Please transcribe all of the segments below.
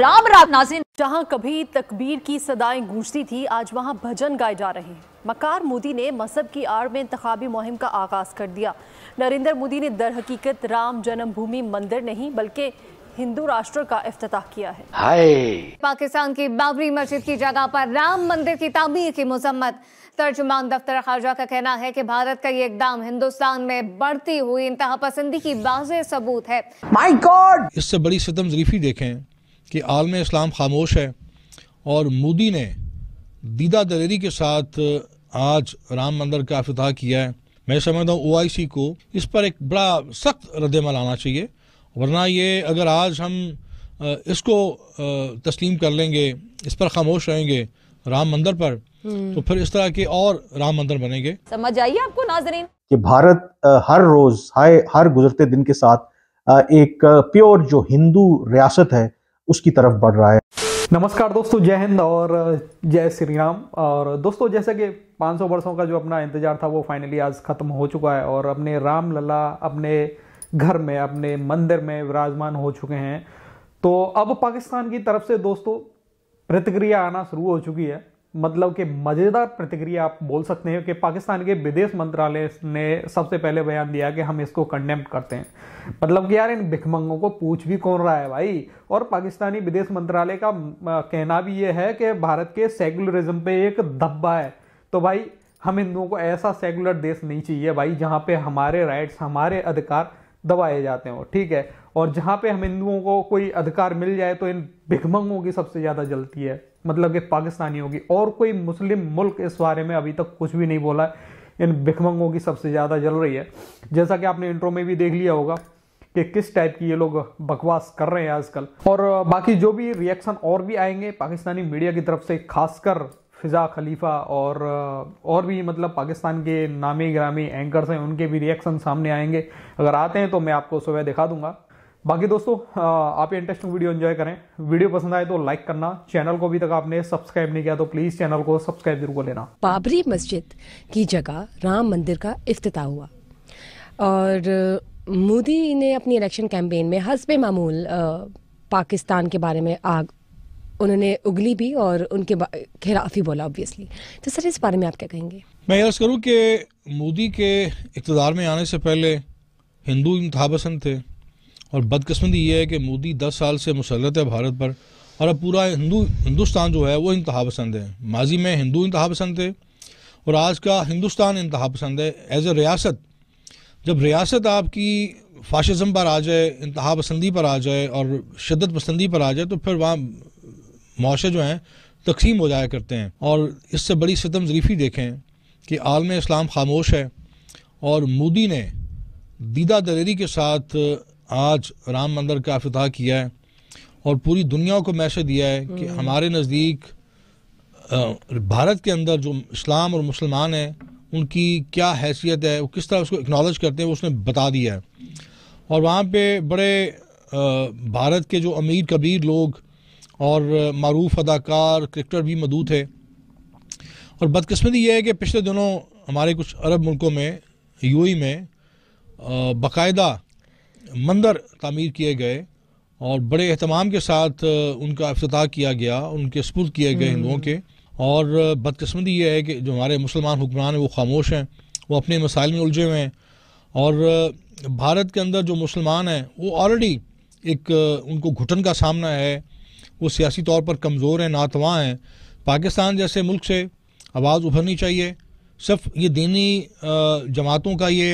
राम राम नाजिन जहां कभी तकबीर की सदाएं गूंजती थी आज वहां भजन गाए जा रहे हैं मकार मोदी ने मजहब की आड़ में इंतबी मुहिम का आगाज कर दिया नरेंद्र मोदी ने दर हकीकत राम जन्मभूमि मंदिर नहीं बल्कि हिंदू राष्ट्र का अफ्ताह किया है हाय पाकिस्तान की बाबरी मस्जिद की जगह पर राम मंदिर की तामीर की मजम्मत तर्जुमान दफ्तर खारजा का कहना है कि भारत का ये इकदाम हिंदुस्तान में बढ़ती हुई इंतहा पसंदी की बाज़े सबूत है माय गॉड इससे बड़ी सदम जरीफी देखें कि आलम इस्लाम खामोश है और मोदी ने दीदा दलेरी के साथ आज राम मंदिर का अफ्ताह किया है मैं समझता हूँ ओ को इस पर एक बड़ा सख्त रद्दमल आना चाहिए वरना ये अगर आज हम इसको तस्लीम कर लेंगे इस पर खामोश रहेंगे राम मंदिर पर हम्म। तो फिर इस तरह के और राम मंदिर बनेंगे समझ आइए आपको नाजरीन कि भारत हर रोज हर गुजरते दिन के साथ एक प्योर जो हिंदू रियासत है उसकी तरफ बढ़ रहा है नमस्कार दोस्तों जय हिंद और जय श्री राम और दोस्तों जैसे कि 500 वर्षों का जो अपना इंतजार था वो फाइनली आज ख़त्म हो चुका है और अपने राम लला अपने घर में अपने मंदिर में विराजमान हो चुके हैं तो अब पाकिस्तान की तरफ से दोस्तों प्रतिक्रिया आना शुरू हो चुकी है मतलब कि मज़ेदार प्रतिक्रिया आप बोल सकते हैं कि पाकिस्तान के विदेश मंत्रालय ने सबसे पहले बयान दिया कि हम इसको कंडेम करते हैं मतलब कि यार इन भिखमंगों को पूछ भी कौन रहा है भाई और पाकिस्तानी विदेश मंत्रालय का कहना भी ये है कि भारत के सेकुलरिज्म पे एक धब्बा है तो भाई हम हिंदुओं को ऐसा सेकुलर देश नहीं चाहिए भाई जहाँ पे हमारे राइट्स हमारे अधिकार दबाए जाते हो ठीक है और जहाँ पे हम हिंदुओं को कोई अधिकार मिल जाए तो इन भिगमंगों की सबसे ज़्यादा जलती है मतलब कि पाकिस्तानियों की और कोई मुस्लिम मुल्क इस बारे में अभी तक कुछ भी नहीं बोला है इन भिखमंगों की सबसे ज़्यादा जल रही है जैसा कि आपने इंट्रो में भी देख लिया होगा कि किस टाइप की ये लोग बकवास कर रहे हैं आजकल और बाकी जो भी रिएक्शन और भी आएंगे पाकिस्तानी मीडिया की तरफ से खासकर फिजा खलीफा और और भी मतलब पाकिस्तान के नामी ग्रामी एंकर्स हैं उनके भी रिएक्शन सामने आएंगे अगर आते हैं तो मैं आपको सुबह दिखा दूंगा बाकी दोस्तों आप इंटरेस्टिंग वीडियो एंजॉय करें वीडियो पसंद आए तो लाइक करना चैनल को अभी तक आपने सब्सक्राइब नहीं किया तो प्लीज चैनल को सब्सक्राइब जरूर कर लेना बाबरी मस्जिद की जगह राम मंदिर का अफ्ताह हुआ और मोदी ने अपनी इलेक्शन कैंपेन में हसब मामूल पाकिस्तान के बारे में आग उन्होंने उगली भी और उनके खिलाफ ही बोला ऑब्वियसली तो सर इस बारे में आप क्या कहेंगे मैं अर्ज करूँ कि मोदी के इकतदार में आने से पहले हिंदू इंतहा पसंद थे और बदकस्मती ये है कि मोदी दस साल से मुसलत है भारत पर और अब पूरा हिंदू हिंदुस्तान जो है वो इंतहा पसंद है माजी में हिंदू इंतहा पसंद थे और आज का हिंदुस्तान इंतहा पसंद है एज ए रियासत जब रियासत आपकी फाशिज़म पर आ जाए इंतहा पसंदी पर आ जाए और शदत पसंदी पर आ जाए तो फिर वहाँ मुआशे जो हैं तकसीम हो जाया करते हैं और इससे बड़ी सितम जरीफी देखें कि आलम इस्लाम खामोश है और मोदी ने दीदा दलेरी के साथ आज राम मंदिर का अफ्ताह किया है और पूरी दुनिया को मैसेज दिया है कि हम्म। हमारे नज़दीक भारत के अंदर जो इस्लाम और मुसलमान हैं उनकी क्या हैसियत है वो किस तरह उसको एक्नॉलेज करते हैं वो उसने बता दिया है और वहाँ पे बड़े भारत के जो अमीर कबीर लोग और मरूफ अदाकार क्रिकेटर भी मदू थे और बदकस्मती ये है कि पिछले दिनों हमारे कुछ अरब मुल्कों में यू में बाकायदा मंदिर तमीर किए गए और बड़े अहतमाम के साथ उनका अफ्ताह किया गया उनके स्पुर्द किए गए हिंदुओं के और बदकस्मती ये है कि जो हमारे मुसलमान हुक्मरान हैं वो खामोश हैं वो अपने मसाइल में उलझे हुए हैं और भारत के अंदर जो मुसलमान हैं वो ऑलरेडी एक उनको घुटन का सामना है वो सियासी तौर पर कमज़ोर हैं नातवा हैं पाकिस्तान जैसे मुल्क से आवाज़ उभरनी चाहिए सिर्फ ये दीनी जमातों का ये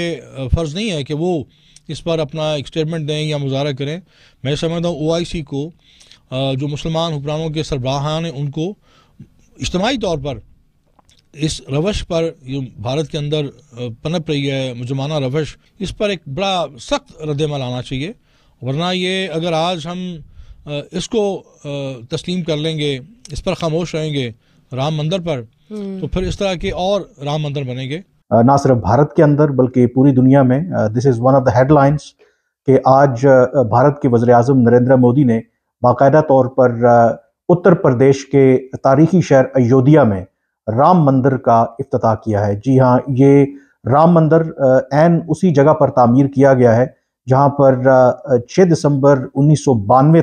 फ़र्ज़ नहीं है कि वो इस पर अपना एक स्टेटमेंट दें या मुजाह करें मैं समझता हूँ ओ आई सी को जो मुसलमान हुक्मरानों के सरबराहान हैं उनको इज्तमाही तौर पर इस रवश पर जो भारत के अंदर पनप रही है मुजमाना रवश इस पर एक बड़ा सख्त रद्दमल आना चाहिए वरना ये अगर आज हम इसको तस्लीम कर लेंगे इस पर खामोश रहेंगे राम मंदिर पर हम्म। तो फिर इस तरह के और राम मंदिर बनेंगे ना सिर्फ भारत के अंदर बल्कि पूरी दुनिया में this is one of the headlines कि आज भारत के वज़र अजम नरेंद्र मोदी ने बाकायदा तौर पर उत्तर प्रदेश के तारीखी शहर अयोध्या में राम मंदिर का अफ्ताह किया है जी हाँ ये राम मंदिर एन उसी जगह पर तामीर किया गया है जहाँ पर 6 दिसंबर उन्नीस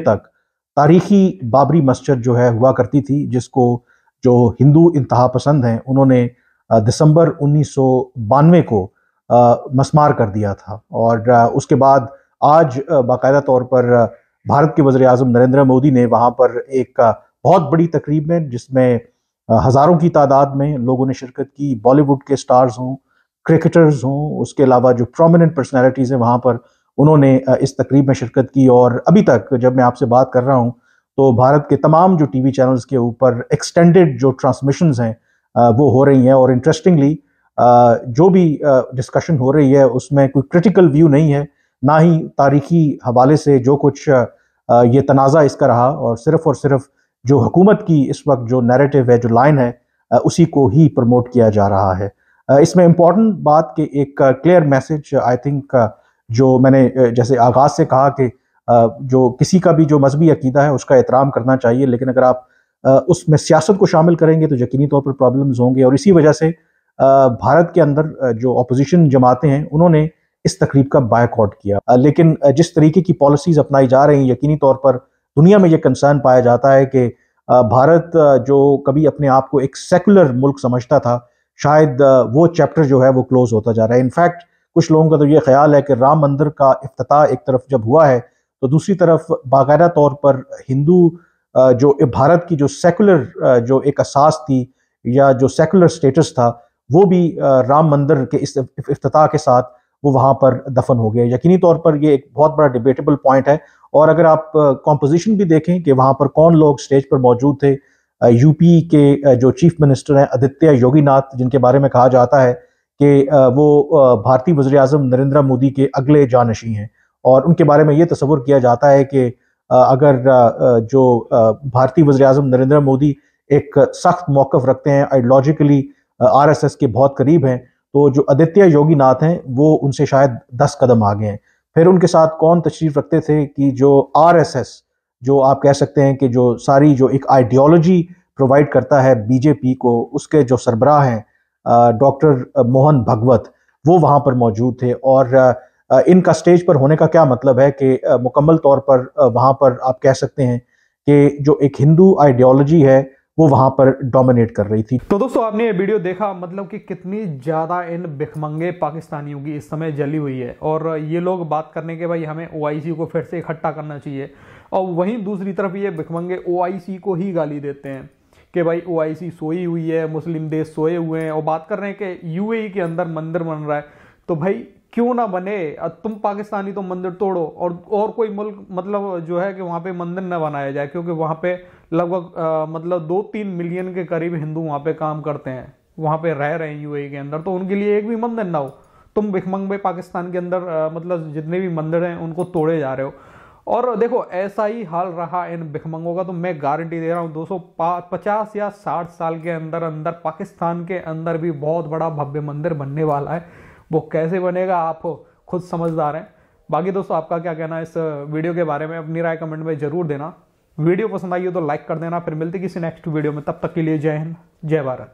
तक तारीखी बाबरी मस्जिद जो है हुआ करती थी जिसको जो हिंदू इंतहा पसंद हैं उन्होंने दिसंबर उन्नीस को मसमार कर दिया था और उसके बाद आज बाकायदा तौर पर भारत के वजर अजम नरेंद्र मोदी ने वहाँ पर एक बहुत बड़ी तकरीब में जिसमें हज़ारों की तादाद में लोगों ने शिरकत की बॉलीवुड के स्टार्स हों क्रिकेटर्स हों उसके अलावा जो प्रोमिनेंट पर्सनैलिटीज़ हैं वहाँ पर उन्होंने इस तकरीब में शिरकत की और अभी तक जब मैं आपसे बात कर रहा हूँ तो भारत के तमाम जो टीवी चैनल्स के ऊपर एक्सटेंडेड जो ट्रांसमिशंस हैं वो हो रही हैं और इंटरेस्टिंगली जो भी डिस्कशन हो रही है उसमें कोई क्रिटिकल व्यू नहीं है ना ही तारीखी हवाले से जो कुछ ये तनाज़ा इसका रहा और सिर्फ़ और सिर्फ जो हुकूमत की इस वक्त जो नैरेटिव है जो लाइन है उसी को ही प्रमोट किया जा रहा है इसमें इम्पॉर्टेंट बात कि एक क्लियर मैसेज आई थिंक जो मैंने जैसे आगाज़ से कहा कि जो किसी का भी जो मजहबी अकीदा है उसका एहतराम करना चाहिए लेकिन अगर आप उसमें सियासत को शामिल करेंगे तो यकीनी तौर पर प्रॉब्लम्स होंगे और इसी वजह से भारत के अंदर जो अपोजिशन जमातें हैं उन्होंने इस तकरीब का बायकॉट किया लेकिन जिस तरीके की पॉलिसीज़ अपनाई जा रही हैं यकीनी तौर पर दुनिया में ये कंसर्न पाया जाता है कि भारत जो कभी अपने आप को एक सेकुलर मुल्क समझता था शायद वो चैप्टर जो है वो क्लोज़ होता जा रहा है इनफैक्ट कुछ लोगों का तो ये ख्याल है कि राम मंदिर का अफ्ताह एक तरफ जब हुआ है तो दूसरी तरफ बाकायदा तौर पर हिंदू जो भारत की जो सेकुलर जो एक असास थी या जो सेकुलर स्टेटस था वो भी राम मंदिर के इस अफ्ताह के साथ वो वहाँ पर दफन हो गया यकीनी तौर पर ये एक बहुत बड़ा डिबेटेबल पॉइंट है और अगर आप कॉम्पोजिशन भी देखें कि वहाँ पर कौन लोग स्टेज पर मौजूद थे यूपी के जो चीफ मिनिस्टर हैं आदित्य योगीनाथ जिनके बारे में कहा जाता है कि वो भारतीय वजे अजम नरेंद्र मोदी के अगले जानशी हैं और उनके बारे में ये तस्वुर किया जाता है कि अगर जो भारतीय वजे अजम नरेंद्र मोदी एक सख्त मौक़ रखते हैं आइडियोलॉजिकली आर एस एस के बहुत करीब हैं तो जो आदित्य योगी नाथ हैं वो उनसे शायद दस कदम आगे हैं फिर उनके साथ कौन तशरीफ रखते थे कि जो आर एस एस जो आप कह सकते हैं कि जो सारी जो एक आइडियोलॉजी प्रोवाइड करता है बीजेपी को उसके जो सरबराह हैं डॉक्टर मोहन भगवत वो वहाँ पर मौजूद थे और इनका स्टेज पर होने का क्या मतलब है कि मुकम्मल तौर पर वहाँ पर आप कह सकते हैं कि जो एक हिंदू आइडियोलॉजी है वो वहाँ पर डोमिनेट कर रही थी तो दोस्तों आपने ये वीडियो देखा मतलब कि कितनी ज़्यादा इन बिखमंगे पाकिस्तानियों की इस समय जली हुई है और ये लोग बात करने के भाई हमें ओ को फिर से इकट्ठा करना चाहिए और वहीं दूसरी तरफ ये भिखमंगे ओ को ही गाली देते हैं कि भाई ओ सोई हुई है मुस्लिम देश सोए हुए हैं और बात कर रहे हैं कि यू e के अंदर मंदिर बन रहा है तो भाई क्यों ना बने तुम पाकिस्तानी तो मंदिर तोड़ो और और कोई मुल्क मतलब जो है कि वहाँ पे मंदिर ना बनाया जाए क्योंकि वहाँ पे लगभग मतलब दो तीन मिलियन के करीब हिंदू वहाँ पे काम करते हैं वहाँ पे रह रहे हैं यूएई के अंदर तो उनके लिए एक भी मंदिर ना हो तुम भिखमंग में पाकिस्तान के अंदर आ, मतलब जितने भी मंदिर हैं उनको तोड़े जा रहे हो और देखो ऐसा ही हाल रहा इन भिखमंगों का तो मैं गारंटी दे रहा हूँ दो सौ पचास या साठ साल के अंदर अंदर पाकिस्तान के अंदर भी बहुत बड़ा भव्य मंदिर बनने वाला है वो कैसे बनेगा आप खुद समझदार हैं बाकी दोस्तों आपका क्या कहना है इस वीडियो के बारे में अपनी राय कमेंट में जरूर देना वीडियो पसंद आई हो तो लाइक कर देना फिर मिलते किसी नेक्स्ट वीडियो में तब तक के लिए जय हिंद जय भारत